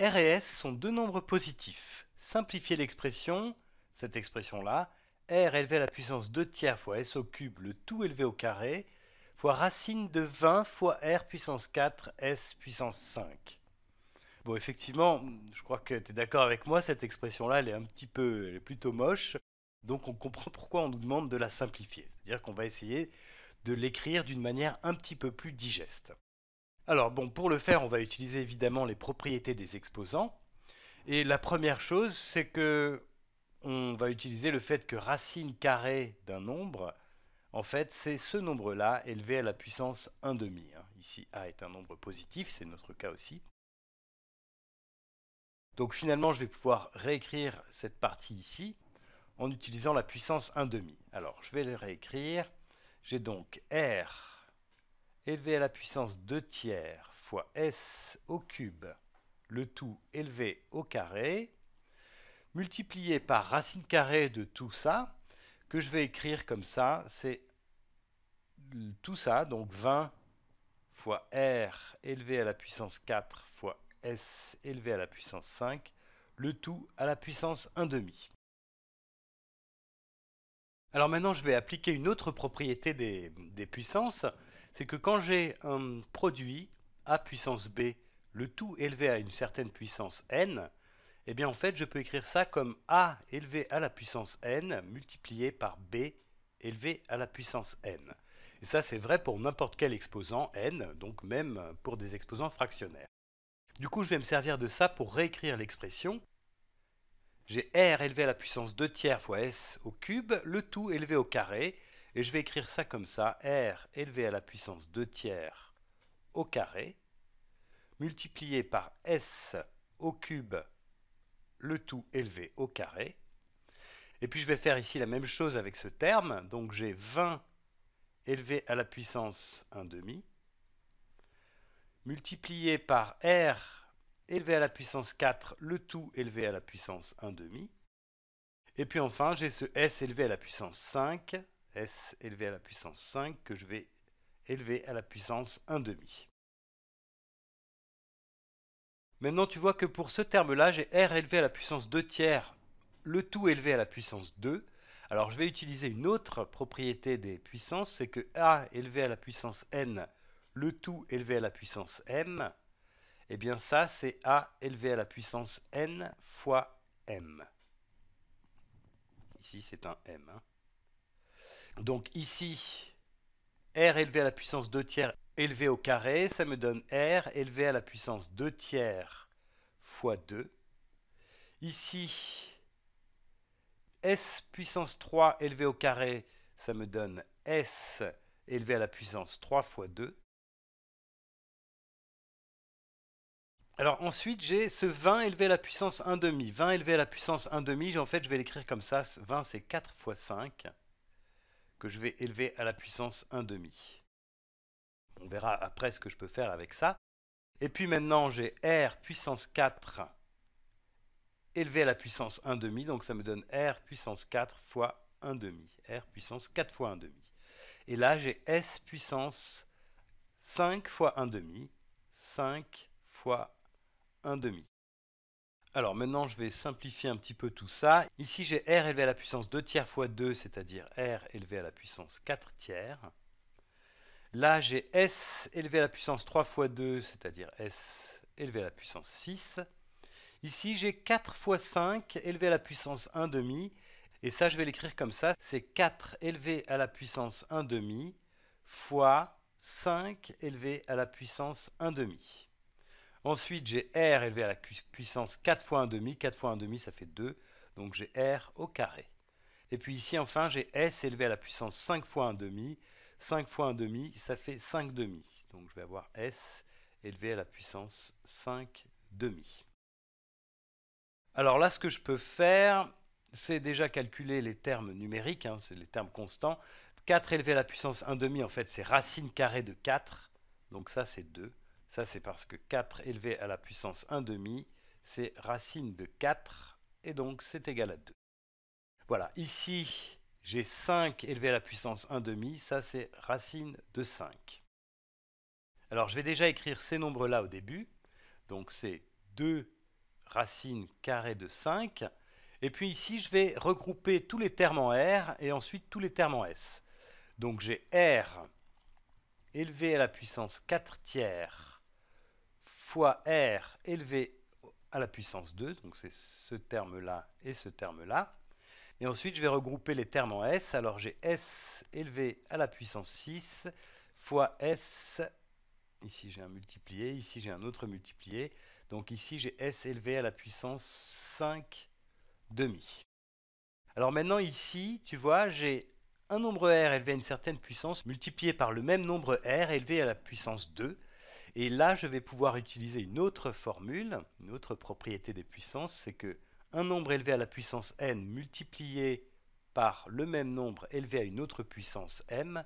R et S sont deux nombres positifs. Simplifier l'expression, cette expression-là, R élevé à la puissance 2 tiers fois S au cube, le tout élevé au carré, fois racine de 20 fois R puissance 4, S puissance 5. Bon, effectivement, je crois que tu es d'accord avec moi, cette expression-là, elle est un petit peu, elle est plutôt moche. Donc on comprend pourquoi on nous demande de la simplifier. C'est-à-dire qu'on va essayer de l'écrire d'une manière un petit peu plus digeste. Alors bon, pour le faire, on va utiliser évidemment les propriétés des exposants. Et la première chose, c'est que on va utiliser le fait que racine carrée d'un nombre, en fait, c'est ce nombre-là élevé à la puissance 1 demi. Hein. Ici, A est un nombre positif, c'est notre cas aussi. Donc finalement, je vais pouvoir réécrire cette partie ici en utilisant la puissance 1 demi. Alors, je vais le réécrire. J'ai donc R élevé à la puissance 2 tiers fois S au cube, le tout élevé au carré, multiplié par racine carrée de tout ça, que je vais écrire comme ça, c'est tout ça, donc 20 fois R élevé à la puissance 4 fois S élevé à la puissance 5, le tout à la puissance 1 demi. Alors maintenant, je vais appliquer une autre propriété des puissances, c'est que quand j'ai un produit A puissance B, le tout élevé à une certaine puissance n, eh bien en fait je peux écrire ça comme A élevé à la puissance n multiplié par B élevé à la puissance n. Et ça c'est vrai pour n'importe quel exposant n, donc même pour des exposants fractionnaires. Du coup je vais me servir de ça pour réécrire l'expression. J'ai R élevé à la puissance 2 tiers fois S au cube, le tout élevé au carré, et je vais écrire ça comme ça, R élevé à la puissance 2 tiers au carré, multiplié par S au cube, le tout élevé au carré. Et puis je vais faire ici la même chose avec ce terme, donc j'ai 20 élevé à la puissance 1 demi, multiplié par R élevé à la puissance 4, le tout élevé à la puissance 1 demi. Et puis enfin, j'ai ce S élevé à la puissance 5, s élevé à la puissance 5 que je vais élever à la puissance 1 demi. Maintenant, tu vois que pour ce terme-là, j'ai R élevé à la puissance 2 tiers, le tout élevé à la puissance 2. Alors, je vais utiliser une autre propriété des puissances, c'est que A élevé à la puissance N, le tout élevé à la puissance M. et eh bien, ça, c'est A élevé à la puissance N fois M. Ici, c'est un M. Hein. Donc ici, R élevé à la puissance 2 tiers élevé au carré, ça me donne R élevé à la puissance 2 tiers fois 2. Ici, S puissance 3 élevé au carré, ça me donne S élevé à la puissance 3 fois 2. Alors ensuite, j'ai ce 20 élevé à la puissance 1 demi. 20 élevé à la puissance 1 demi, en fait, je vais l'écrire comme ça. 20, c'est 4 fois 5 que je vais élever à la puissance 1,5. On verra après ce que je peux faire avec ça. Et puis maintenant, j'ai R puissance 4 élevé à la puissance 1,5, donc ça me donne R puissance 4 fois 1,5. R puissance 4 fois 1,5. Et là, j'ai S puissance 5 fois 1,5. 5 fois 1,5. Alors maintenant, je vais simplifier un petit peu tout ça. Ici, j'ai r élevé à la puissance 2 tiers fois 2, c'est-à-dire r élevé à la puissance 4 tiers. Là, j'ai s élevé à la puissance 3 fois 2, c'est-à-dire s élevé à la puissance 6. Ici, j'ai 4 fois 5 élevé à la puissance 1 demi. Et ça, je vais l'écrire comme ça. C'est 4 élevé à la puissance 1 demi fois 5 élevé à la puissance 1 demi. Ensuite, j'ai R élevé à la puissance 4 fois demi, 4 fois 1,5, ça fait 2. Donc j'ai R au carré. Et puis ici, enfin, j'ai S élevé à la puissance 5 fois 1,5. 5 fois 1,5, ça fait 5 demi. Donc je vais avoir S élevé à la puissance 5 demi. Alors là, ce que je peux faire, c'est déjà calculer les termes numériques, hein, c'est les termes constants. 4 élevé à la puissance 1 demi, en fait, c'est racine carrée de 4. Donc ça, c'est 2. Ça, c'est parce que 4 élevé à la puissance 1,5, c'est racine de 4, et donc c'est égal à 2. Voilà, ici, j'ai 5 élevé à la puissance 1,5, ça c'est racine de 5. Alors je vais déjà écrire ces nombres-là au début, donc c'est 2 racine carrée de 5, et puis ici je vais regrouper tous les termes en R et ensuite tous les termes en S. Donc j'ai R élevé à la puissance 4 tiers fois R élevé à la puissance 2, donc c'est ce terme-là et ce terme-là. Et ensuite, je vais regrouper les termes en S. Alors j'ai S élevé à la puissance 6 fois S, ici j'ai un multiplié, ici j'ai un autre multiplié. Donc ici j'ai S élevé à la puissance 5 demi. Alors maintenant ici, tu vois, j'ai un nombre R élevé à une certaine puissance multiplié par le même nombre R élevé à la puissance 2. Et là, je vais pouvoir utiliser une autre formule, une autre propriété des puissances, c'est que un nombre élevé à la puissance n multiplié par le même nombre élevé à une autre puissance m,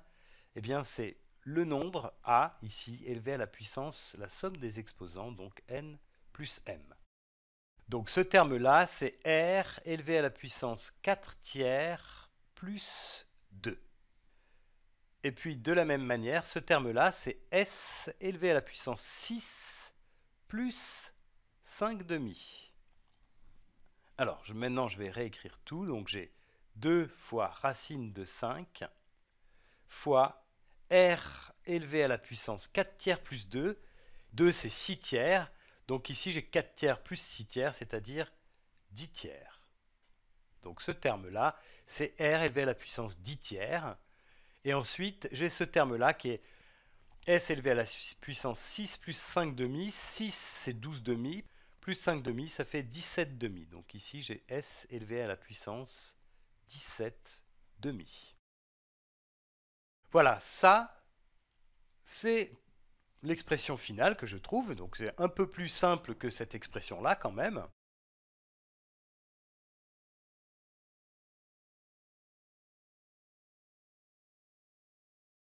eh bien c'est le nombre a ici élevé à la puissance la somme des exposants, donc n plus m. Donc ce terme-là, c'est r élevé à la puissance 4 tiers plus 2. Et puis de la même manière, ce terme-là, c'est S élevé à la puissance 6 plus 5 demi. Alors maintenant, je vais réécrire tout. Donc j'ai 2 fois racine de 5 fois R élevé à la puissance 4 tiers plus 2. 2, c'est 6 tiers. Donc ici, j'ai 4 tiers plus 6 tiers, c'est-à-dire 10 tiers. Donc ce terme-là, c'est R élevé à la puissance 10 tiers. Et ensuite, j'ai ce terme-là qui est S élevé à la puissance 6 plus 5 demi. 6, c'est 12 demi. Plus 5 demi, ça fait 17 demi. Donc ici, j'ai S élevé à la puissance 17 demi. Voilà, ça, c'est l'expression finale que je trouve. Donc c'est un peu plus simple que cette expression-là quand même.